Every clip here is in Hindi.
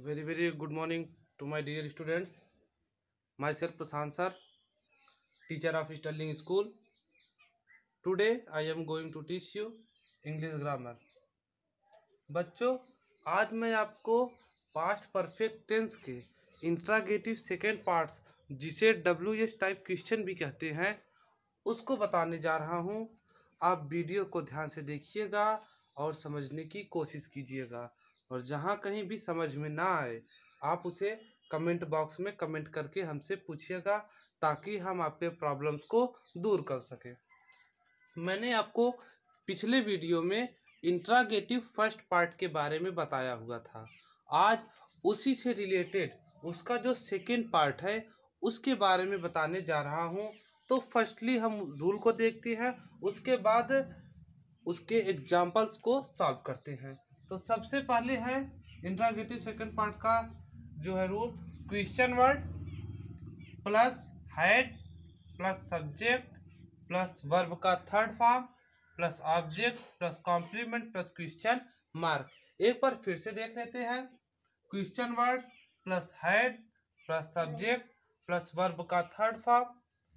very very good morning to my dear students myself Prashant sir teacher of Sterling school today I am going to teach you English grammar बच्चों आज मैं आपको पास्ट परफेक्ट टेंस के इंट्रागेटिव सेकेंड पार्ट जिसे डब्ल्यू एच टाइप क्वेश्चन भी कहते हैं उसको बताने जा रहा हूँ आप वीडियो को ध्यान से देखिएगा और समझने की कोशिश कीजिएगा और जहाँ कहीं भी समझ में ना आए आप उसे कमेंट बॉक्स में कमेंट करके हमसे पूछिएगा ताकि हम आपके प्रॉब्लम्स को दूर कर सकें मैंने आपको पिछले वीडियो में इंट्रागेटिव फर्स्ट पार्ट के बारे में बताया हुआ था आज उसी से रिलेटेड उसका जो सेकेंड पार्ट है उसके बारे में बताने जा रहा हूँ तो फर्स्टली हम रूल को देखते हैं उसके बाद उसके एग्जाम्पल्स को सॉल्व करते हैं तो सबसे पहले है इंट्रागेटिव सेकंड पार्ट का जो है रूप question word plus head plus subject plus verb का third form plus object plus complement plus question mark एक बार फिर से देख लेते हैं question word plus head plus subject plus verb का third form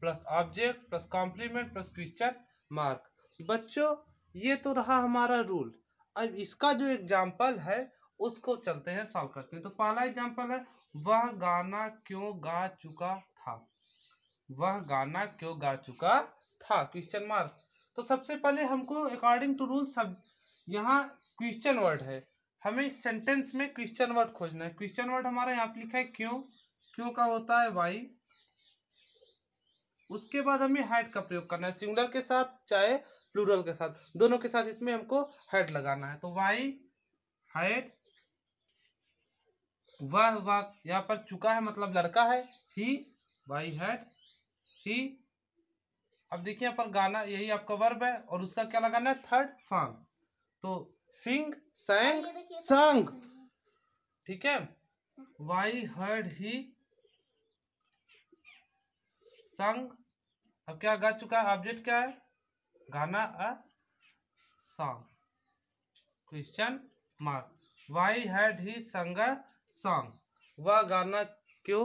plus object plus complement plus question mark बच्चों ये तो रहा हमारा रूल अब इसका जो एग्जाम्पल है उसको चलते हैं सॉल्व करते हैं तो पहला एग्जाम्पल है वह गाना क्यों गा चुका था वह गाना क्यों गा चुका था क्वेश्चन मार्क तो सबसे पहले हमको अकॉर्डिंग टू रूल सब यहाँ क्वेश्चन वर्ड है हमें सेंटेंस में क्वेश्चन वर्ड खोजना है क्वेश्चन वर्ड हमारा यहाँ पे लिखा है क्यों क्यों का होता है वाई उसके बाद हमें हेड का प्रयोग करना है सिंगुलर के साथ चाहे प्लूरल के साथ दोनों के साथ इसमें हमको हेड लगाना है तो वाई हेड वह वह यहाँ पर चुका है मतलब लड़का है ही वाई हेड ही अब देखिए यहाँ पर गाना यही आपका वर्ब है और उसका क्या लगाना है थर्ड फॉर्म तो सिंग सैंग संग ठीक है वाई हर्ड ही संग अब क्या गा चुका है ऑब्जेक्ट क्या है गाना a song question mark why had he sung a song वह गाना क्यों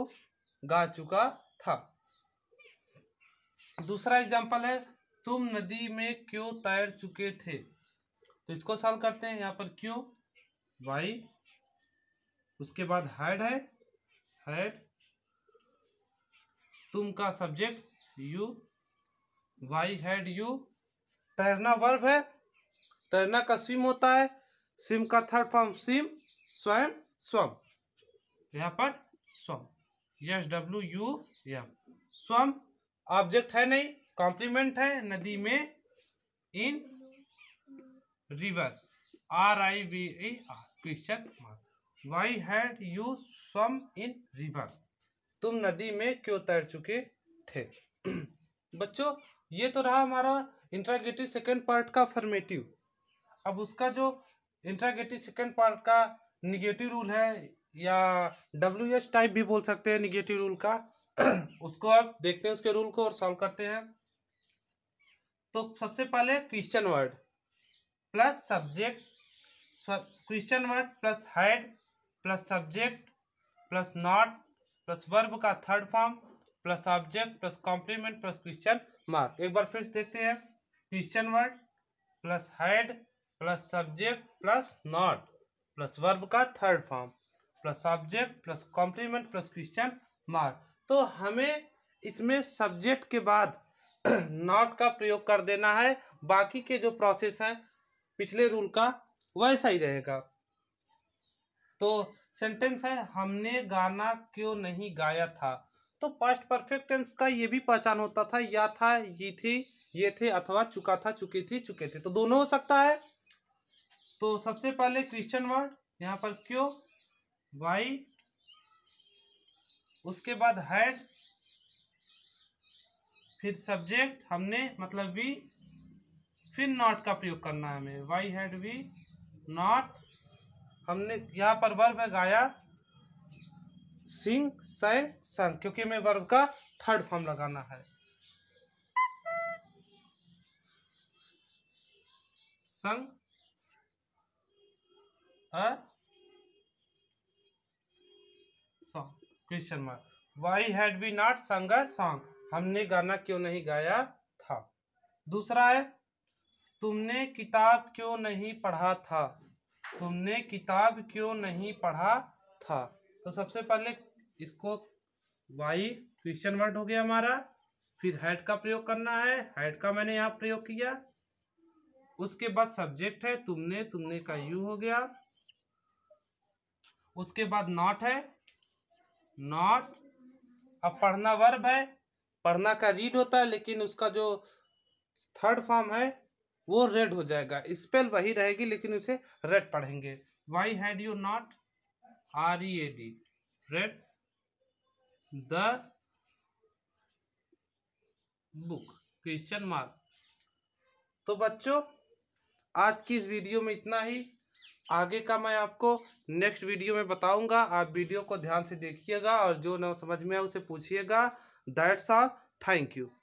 गा चुका था दूसरा एग्जांपल है तुम नदी में क्यों तैर चुके थे तो इसको सॉल्व करते हैं यहाँ पर क्यों वाई उसके बाद हैड है हैड है, तुम का subject you why had you तैरना वर्ब है तैरना का स्विम होता है स्विम का थर्ड फॉर्म स्विम स्वयं स्वम यहाँ पर swum yes W U M swum object है नहीं कॉम्प्लीमेंट है नदी में in river R I V E R question mark why had you swum in river तुम नदी में क्यों तैर चुके थे बच्चों ये तो रहा हमारा इंट्रागेटिव सेकेंड पार्ट का फॉर्मेटिव अब उसका जो इंट्रागेटिव सेकेंड पार्ट का निगेटिव रूल है या डब्ल्यू एच टाइप भी बोल सकते हैं निगेटिव रूल का उसको आप देखते हैं उसके रूल को और सॉल्व करते हैं तो सबसे पहले question word plus subject question word plus head plus subject plus not plus verb का third form plus object plus complement plus question mark एक बार फिर देखते हैं question word plus head plus subject plus not plus verb का third form plus object plus complement plus question mark तो हमें इसमें सब्जेक्ट के बाद नॉट का प्रयोग कर देना है बाकी के जो प्रोसेस हैं पिछले रूल का वैसा ही रहेगा तो सेंटेंस है हमने गाना क्यों नहीं गाया था तो पास्ट परफेक्ट टेंस का ये भी पहचान होता था या था ये थी ये थे अथवा चुका था चुकी थी चुके थे तो दोनों हो सकता है तो सबसे पहले क्वेश्चन वर्ड यहाँ पर क्यों वाई उसके बाद हैड फिर सब्जेक्ट हमने मतलब वी फिर नॉट का प्रयोग करना है हमें वाई हैड वी नॉट हमने यहाँ पर वर्ब है गाया सिंह सै संग क्योंकि हमें वर्ब का थर्ड फॉर्म लगाना है sung question mark why had be not sung song हमने गाना क्यों नहीं गाया था दूसरा है तुमने किताब क्यों नहीं पढ़ा था तुमने किताब क्यों नहीं पढ़ा था तो सबसे पहले इसको वाई क्वेश्चन वर्ड हो गया हमारा फिर हेड का प्रयोग करना है हेड का मैंने यहाँ प्रयोग किया उसके बाद सब्जेक्ट है तुमने तुमने का यू हो गया उसके बाद नॉट है नॉट अब पढ़ना वर्ब है पढ़ना का रीड होता है लेकिन उसका जो थर्ड फॉर्म है वो रेड हो जाएगा स्पेल वही रहेगी लेकिन उसे रेड पढ़ेंगे why had you not R E A D read the book question mark तो बच्चों आज की इस वीडियो में इतना ही आगे का मैं आपको नेक्स्ट वीडियो में बताऊंगा आप वीडियो को ध्यान से देखिएगा और जो ना समझ में आए उसे पूछिएगा दैट्स ऑल थैंक यू